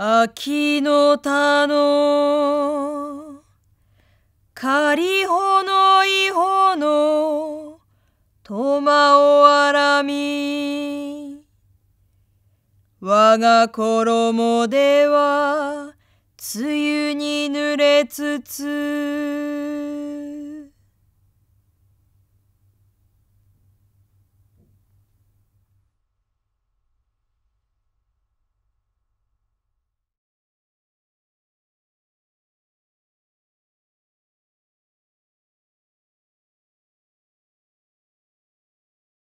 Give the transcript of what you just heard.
秋の田の仮穂の違法の戸まを荒み我が衣では梅雨に濡れつつ